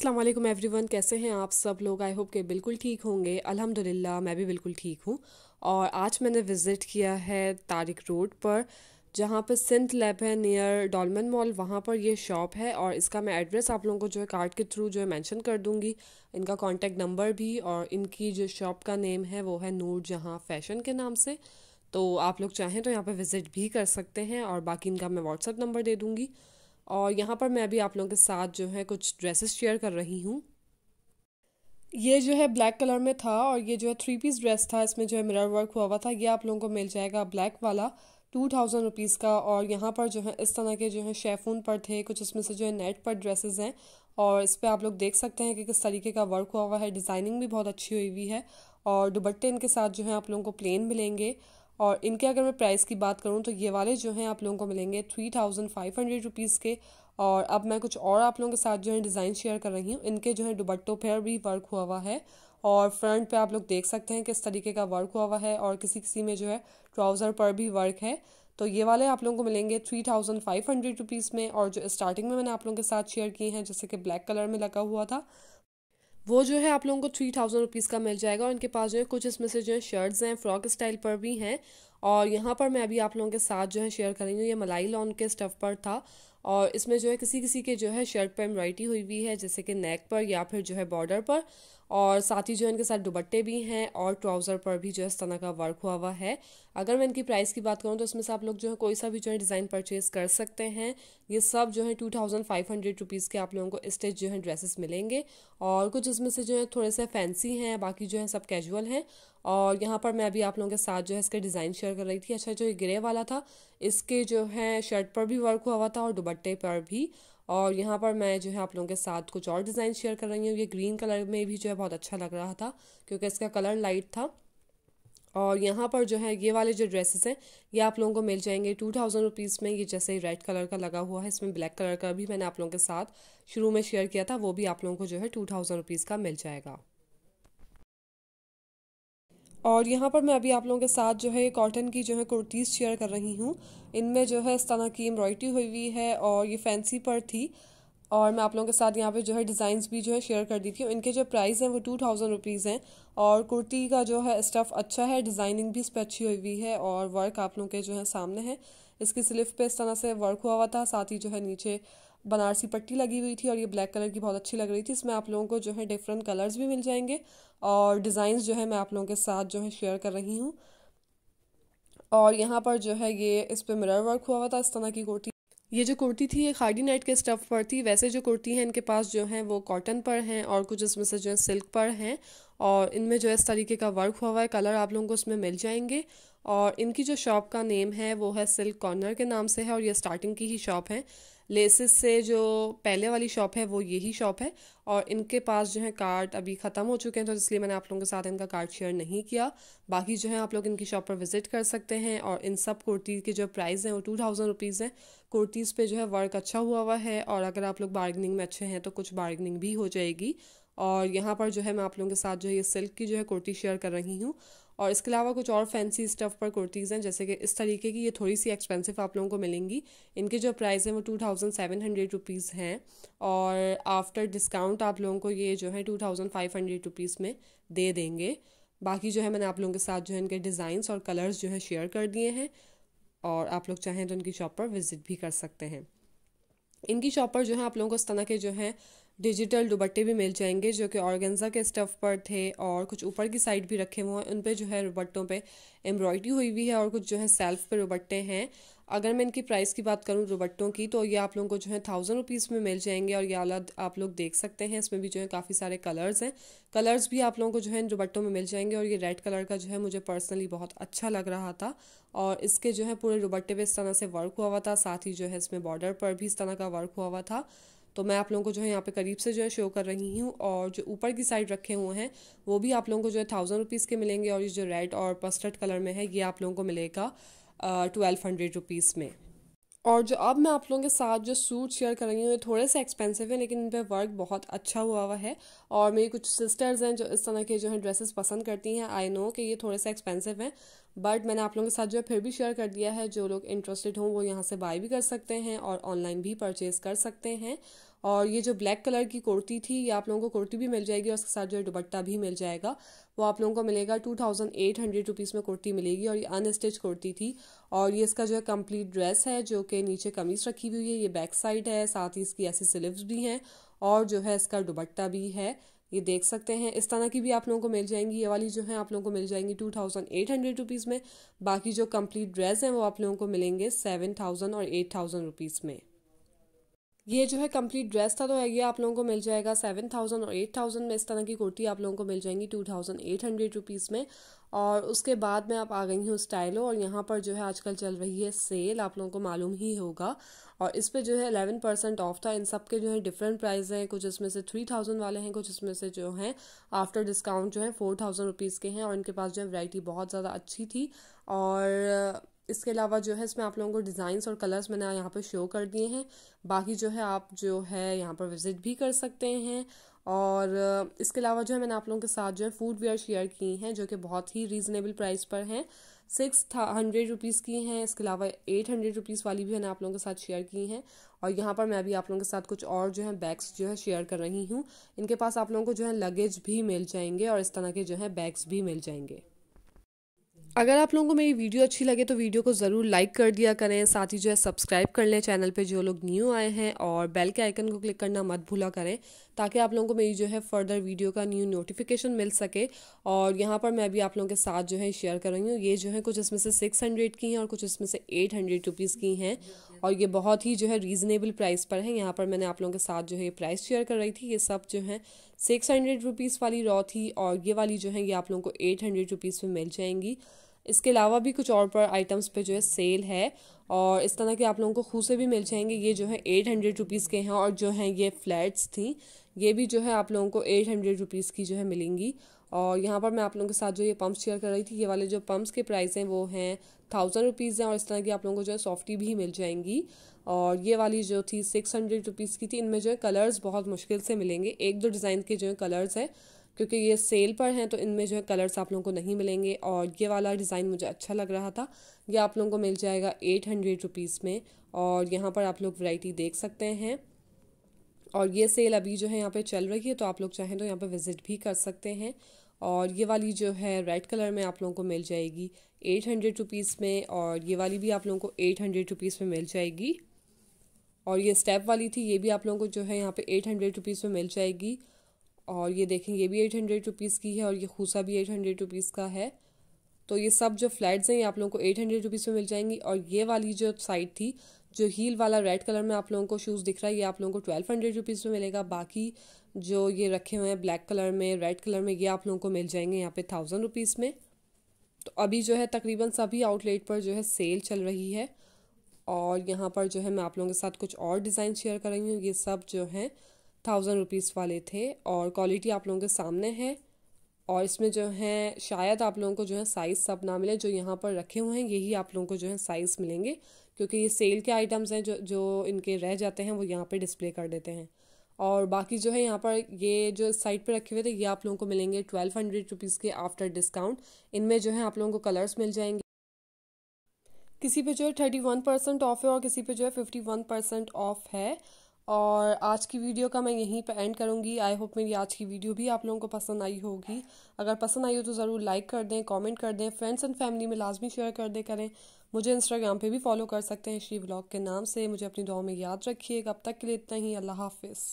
अस्सलाम वालेकुम एवरीवन कैसे हैं आप सब लोग आई होप के बिल्कुल ठीक होंगे अल्हम्दुलिल्लाह मैं भी बिल्कुल ठीक हूँ और आज मैंने विज़िट किया है तारिक रोड पर जहाँ पर सिंथ लैब है नियर डॉलमन मॉल वहाँ पर ये शॉप है और इसका मैं एड्रेस आप लोगों को जो है कार्ड के थ्रू जो है मैंशन कर दूँगी इनका कॉन्टैक्ट नंबर भी और इनकी जो शॉप का नेम है वो है नूर जहाँ फैशन के नाम से तो आप लोग चाहें तो यहाँ पर विज़िट भी कर सकते हैं और बाकी इनका मैं व्हाट्सअप नंबर दे दूँगी और यहाँ पर मैं अभी आप लोगों के साथ जो है कुछ ड्रेसेस शेयर कर रही हूँ ये जो है ब्लैक कलर में था और ये जो है थ्री पीस ड्रेस था इसमें जो है मिरर वर्क हुआ हुआ था ये आप लोगों को मिल जाएगा ब्लैक वाला टू थाउजेंड रुपीज़ का और यहाँ पर जो है इस तरह के जो है शेफून पर थे कुछ इसमें से जो है नेट पर ड्रेसेस हैं और इस पर आप लोग देख सकते हैं कि किस तरीके का वर्क हुआ हुआ है डिज़ाइनिंग भी बहुत अच्छी हुई हुई है और दुबट्टे इनके साथ जो है आप लोगों को प्लेन मिलेंगे और इनके अगर मैं प्राइस की बात करूँ तो ये वाले जो हैं आप लोगों को मिलेंगे three thousand five hundred rupees के और अब मैं कुछ और आप लोगों के साथ जो है डिज़ाइन शेयर कर रही हूँ इनके जो है दुबट्टो पर भी वर्क हुआ हुआ है और फ्रंट पे आप लोग देख सकते हैं किस तरीके का वर्क हुआ हुआ है और किसी किसी में जो है ट्राउज़र पर भी वर्क है तो ये वाले आप लोगों को मिलेंगे three thousand five hundred rupees में और जो स्टार्टिंग में मैंने आप लोगों के साथ शेयर किए हैं जैसे कि ब्लैक कलर में लगा हुआ था वो जो है आप लोगों को थ्री थाउजेंड रुपीज़ का मिल जाएगा और इनके पास जो है कुछ इसमें से जो है शर्ट्स हैं फ्रॉक स्टाइल पर भी हैं और यहाँ पर मैं अभी आप लोगों के साथ जो है शेयर करेंगी ये मलाई लॉन के स्टफ़ पर था और इसमें जो है किसी किसी के जो है शर्ट पर एम्ब्रॉयडरी हुई हुई है जैसे कि नेक पर या फिर जो है बॉर्डर पर और साथ ही जो है इनके साथ दुबट्टे भी हैं और ट्राउज़र पर भी जो है इस तरह का वर्क हुआ हुआ है अगर मैं इनकी प्राइस की बात करूँ तो इसमें से आप लोग जो है कोई सा भी जो है डिज़ाइन परचेज कर सकते हैं ये सब जो है two thousand five hundred rupees के आप लोगों को स्टेज जो है ड्रेसेस मिलेंगे और कुछ इसमें से जो है थोड़े से फैंसी हैं बाकी जो है सब कैजुअल हैं और यहाँ पर मैं अभी आप लोगों के साथ जो है इसका डिज़ाइन शेयर कर रही थी अच्छा जो ये ग्रे वाला था इसके जो है शर्ट पर भी वर्क हुआ हुआ था और दुबट्टे पर भी और यहाँ पर मैं जो है आप लोगों के साथ कुछ और डिज़ाइन शेयर कर रही हूँ ये ग्रीन कलर में भी जो है बहुत अच्छा लग रहा था क्योंकि इसका कलर लाइट था और यहाँ पर जो है ये वाले जो ड्रेसेस हैं ये आप लोगों को मिल जाएंगे टू थाउजेंड रुपीज़ में ये जैसे रेड कलर का लगा हुआ है इसमें ब्लैक कलर का भी मैंने आप लोगों के साथ शुरू में शेयर किया था वो भी आप लोगों को जो है टू थाउजेंड रुपीज़ का मिल जाएगा और यहाँ पर मैं अभी आप लोगों के साथ जो है कॉटन की जो है कुर्तीज़ शेयर कर रही हूँ इनमें जो है इस तरह की एम्ब्रॉयडरी हुई हुई है और ये फैंसी पर थी और मैं आप लोगों के साथ यहाँ पे जो है डिज़ाइंस भी जो है शेयर कर दी थी इनके जो प्राइस हैं वो टू थाउजेंड रुपीज़ हैं और कुर्ती का जो है स्टफ़ अच्छा है डिज़ाइनिंग भी इस पर अच्छी हुई हुई है और वर्क आप लोगों के जो है सामने है इसकी स्लिप पे इस तरह से वर्क हुआ हुआ था साथ ही जो है नीचे बनारसी पट्टी लगी हुई थी और ये ब्लैक कलर की बहुत अच्छी लग रही थी इसमें आप लोगों को जो है डिफरेंट कलर्स भी मिल जाएंगे और डिज़ाइंस जो है मैं आप लोगों के साथ जो है शेयर कर रही हूँ और यहाँ पर जो है ये इस पर मिरर वर्क हुआ हुआ था इस तरह की कुर्ती ये जो कुर्ती थी ये खाडी नाइट के स्टफ़ पर थी वैसे जो कुर्ती हैं इनके पास जो है वो कॉटन पर हैं और कुछ इसमें से जो है सिल्क पर हैं और इनमें जो है इस तरीके का वर्क हुआ हुआ है कलर आप लोगों को उसमें मिल जाएंगे और इनकी जो शॉप का नेम है वो है सिल्क कॉर्नर के नाम से है और ये स्टार्टिंग की ही शॉप है लेसिस से जो पहले वाली शॉप है वो यही शॉप है और इनके पास जो है कार्ड अभी ख़त्म हो चुके हैं तो इसलिए मैंने आप लोगों के साथ इनका कार्ड शेयर नहीं किया बाकी जो है आप लोग इनकी शॉप पर विज़िट कर सकते हैं और इन सब कुर्ती के जो प्राइस हैं वो टू थाउजेंड रुपीज़ हैं कुर्तीज़ पर जो है वर्क अच्छा हुआ हुआ है और अगर आप लोग बार्गनिंग में अच्छे हैं तो कुछ बार्गनिंग भी हो जाएगी और यहाँ पर जो है मैं आप लोगों के साथ जो है ये सिल्क की जो है कुर्ती शेयर कर रही हूँ और इसके अलावा कुछ और फैंसी स्टफ पर कुर्तीज़ हैं जैसे कि इस तरीके की ये थोड़ी सी एक्सपेंसिव आप लोगों को मिलेंगी इनके जो प्राइस हैं वो two thousand seven hundred rupees हैं और आफ्टर डिस्काउंट आप लोगों को ये जो है two thousand five hundred rupees में दे देंगे बाकी जो है मैंने आप लोगों के साथ जो है इनके डिज़ाइंस और कलर्स जो है शेयर कर दिए हैं और आप लोग चाहें तो इनकी शॉप पर विज़िट भी कर सकते हैं इनकी शॉप पर जो है आप लोगों को इस तरह के जो है डिजिटल दुबट्टे भी मिल जाएंगे जो कि ऑर्गेंजा के स्टफ पर थे और कुछ ऊपर की साइड भी रखे हुए हैं उन पे जो है रुबट्टों पे एम्ब्रॉयडरी हुई हुई है और कुछ जो है सेल्फ पे रुबट्टे हैं अगर मैं इनकी प्राइस की बात करूँ रुबट्टों की तो ये आप लोगों को जो है थाउजेंड रुपीज़ में मिल जाएंगे और ये अलग आप लोग देख सकते हैं इसमें भी जो है काफ़ी सारे कलर्स हैं कलर्स भी आप लोगों को जो है रुबट्टों में मिल जाएंगे और ये रेड कलर का जो है मुझे पर्सनली बहुत अच्छा लग रहा था और इसके जो है पूरे रुबट्टे पर इस तरह से वर्क हुआ हुआ था साथ ही जो है इसमें बॉर्डर पर भी इस तरह का वर्क हुआ हुआ था तो मैं आप लोगों को जो है यहाँ पे करीब से जो है शो कर रही हूँ और जो ऊपर की साइड रखे हुए हैं वो भी आप लोगों को जो है थाउजेंड रुपीज़ के मिलेंगे और ये जो रेड और पस्टर्ड कलर में है ये आप लोगों को मिलेगा ट्वेल्व हंड्रेड रुपीज़ में और जो अब मैं आप लोगों के साथ जो सूट शेयर कर रही हूँ ये थोड़े से एक्सपेंसिव है लेकिन इन पर वर्क बहुत अच्छा हुआ हुआ है और मेरी कुछ सिस्टर्स हैं जो इस तरह के जो है ड्रेसेस पसंद करती हैं आई नो कि ये थोड़े से एक्सपेंसिव हैं बट मैंने आप लोगों के साथ जो है फिर भी शेयर कर दिया है जो लोग इंटरेस्टेड हों वो यहाँ से बाय भी कर सकते हैं और ऑनलाइन भी परचेज़ कर सकते हैं और ये जो ब्लैक कलर की कुर्ती थी ये आप लोगों को कुर्ती भी मिल जाएगी और उसके साथ जो है दुबट्टा भी मिल जाएगा वो आप लोगों को मिलेगा two thousand eight hundred rupees में कुर्ती मिलेगी और ये अनस्टिच कुर्ती थी और ये इसका जो है कम्प्लीट ड्रेस है जो कि नीचे कमीज रखी हुई है ये बैक साइड है साथ ही इसकी ऐसी स्लीव्स भी हैं और जो है इसका दुबट्टा भी है ये देख सकते हैं इस तरह की भी आप लोगों को मिल जाएंगी ये वाली जो है आप लोगों को मिल जाएंगी two thousand eight hundred rupees में बाकी जो कंप्लीट ड्रेस हैं वो आप लोगों को मिलेंगे सेवन थाउजेंड और एट थाउजेंड रुपीज़ में ये जो है कंप्लीट ड्रेस था तो है ये आप लोगों को मिल जाएगा सेवन थाउजेंड और एट थाउजेंड में इस तरह की कुर्ती आप लोगों को मिल जाएंगी two thousand eight hundred rupees में और उसके बाद में आप आ गई हूँ स्टाइलो और यहाँ पर जो है आजकल चल रही है सेल आप लोगों को मालूम ही होगा और इस पर जो है अलेवन परसेंट ऑफ था इन सब के जो है डिफरेंट प्राइस हैं कुछ इसमें से थ्री थाउजेंड वाले हैं कुछ इसमें से जो हैं आफ्टर डिस्काउंट जो है फोर थाउजेंड रुपीज़ के हैं और इनके पास जो है वैराइटी बहुत ज़्यादा अच्छी थी और इसके अलावा जो है इसमें आप लोगों को डिज़ाइंस और कलर्स मैंने यहाँ पर शो कर दिए हैं बाकी जो है आप जो है यहाँ पर विज़िट भी कर सकते हैं और इसके अलावा जो है मैंने आप लोगों के साथ जो है फूड वेयर शेयर की हैं जो कि बहुत ही रीज़नेबल प्राइस पर हैं सिक्स हंड्रेड रुपीज़ की हैं इसके अलावा एट हंड्रेड रुपीज़ वाली भी मैंने आप लोगों के साथ शेयर की हैं और यहाँ पर मैं अभी आप लोगों के साथ कुछ और जो है बैग्स जो है शेयर कर रही हूँ इनके पास आप लोगों को जो है लगेज भी मिल जाएंगे और इस तरह के जो है बैग्स भी मिल जाएंगे अगर आप लोगों को मेरी वीडियो अच्छी लगे तो वीडियो को ज़रूर लाइक कर दिया करें साथ ही जो है सब्सक्राइब कर लें चैनल पे जो लोग न्यू आए हैं और बेल के आइकन को क्लिक करना मत भूला करें ताकि आप लोगों को मेरी जो है फर्दर वीडियो का न्यू नोटिफिकेशन मिल सके और यहाँ पर मैं अभी आप लोगों के साथ जो है शेयर कर रही हूँ ये जो है कुछ इसमें से सिक्स हंड्रेड की हैं और कुछ इसमें से एट हंड्रेड रुपीज़ की हैं और ये बहुत ही जो है रीज़नेबल प्राइस पर है यहाँ पर मैंने आप लोगों के साथ जो है ये प्राइस शेयर कर रही थी ये सब जो है सिक्स हंड्रेड रुपीज़ वाली रॉ थी और ये वाली जो है ये आप लोगों को एट हंड्रेड रुपीज़ में मिल जाएंगी इसके अलावा भी कुछ और पर आइटम्स पे जो है सेल है और इस तरह के आप लोगों को खूसे भी मिल जाएंगे ये जो है एट हंड्रेड रुपीज़ के हैं और जो हैं ये फ्लैट्स थी ये भी जो है आप लोगों को एट हंड्रेड रुपीज़ की जो है मिलेंगी और यहाँ पर मैं आप लोगों के साथ जो ये पम्प शेयर कर रही थी ये वाले जो पम्प्स के प्राइस हैं वो हैं थाउजेंड रुपीज़ हैं और इस तरह की आप लोगों को जो है सॉफ्टी भी मिल जाएंगी और ये वाली जो थी सिक्स हंड्रेड रुपीज़ की थी इनमें जो है कलर्स बहुत मुश्किल से मिलेंगे एक दो डिज़ाइन के जो है कलर्स हैं क्योंकि ये सेल पर हैं तो इनमें जो है कलर्स आप लोगों को नहीं मिलेंगे और ये वाला डिज़ाइन मुझे अच्छा लग रहा था ये आप लोगों को मिल जाएगा एट हंड्रेड रुपीज़ में और यहाँ पर आप लोग वैरायटी देख सकते हैं और ये सेल अभी जो है यहाँ पे चल रही है तो आप लोग चाहें तो यहाँ पे विज़िट भी कर सकते हैं और ये वाली जो है रेड कलर में आप लोगों को मिल जाएगी एट हंड्रेड रुपीज़ में और ये वाली भी आप लोगों को एट हंड्रेड रुपीज़ में मिल जाएगी और ये स्टेप वाली थी ये भी आप लोगों को जो है यहाँ पे एट हंड्रेड रुपीज़ में मिल जाएगी और ये देखें ये भी एट हंड्रेड रुपीज़ की है और ये खूसा भी एट हंड्रेड रुपीज़ का है तो ये सब जो फ्लैट्स हैं ये आप लोगों को एट हंड्रेड रुपीज़ में मिल जाएंगी और ये वाली जो साइट थी जो हील वाला रेड कलर में आप लोगों को शूज़ दिख रहा है ये आप लोगों को ट्वेल्व हंड्रेड रुपीज़ में मिलेगा बाकी जो ये रखे हुए हैं ब्लैक कलर में रेड कलर में ये आप लोगों को मिल जाएंगे यहाँ पे थाउजेंड रुपीज़ में तो अभी जो है तकरीबन सभी आउटलेट पर जो है सेल चल रही है और यहाँ पर जो है मैं आप लोगों के साथ कुछ और डिज़ाइन शेयर कर रही हूँ ये सब जो हैं थाउजेंड रुपीज़ वाले थे और क्वालिटी आप लोगों के सामने है और इसमें जो है शायद आप लोगों को जो है साइज़ सब ना मिले जो यहाँ पर रखे हुए हैं यही आप लोगों को जो है साइज़ मिलेंगे क्योंकि ये सेल के आइटम्स हैं जो जो इनके रह जाते हैं वो यहाँ पे डिस्प्ले कर देते हैं और बाकी जो है यहाँ पर ये जो साइट पे रखे हुए थे ये आप लोगों को मिलेंगे ट्वेल्व हंड्रेड रुपीज़ के आफ्टर डिस्काउंट इनमें जो है आप लोगों को कलर्स मिल जाएंगे किसी पे जो है थर्टी वन परसेंट ऑफ है और किसी पे जो है फिफ्टी वन परसेंट ऑफ है और आज की वीडियो का मैं यहीं पर एंड करूँगी आई होप मेरी आज की वीडियो भी आप लोगों को पसंद आई होगी अगर पसंद आई हो तो ज़रूर लाइक कर दें कमेंट कर दें फ्रेंड्स एंड फैमिली में लाजमी शेयर कर दें करें मुझे इंस्टाग्राम पे भी फॉलो कर सकते हैं श्री ब्लॉग के नाम से मुझे अपनी दुआ में याद रखिए अब तक के लिए इतना ही अल्लाह हाफिज़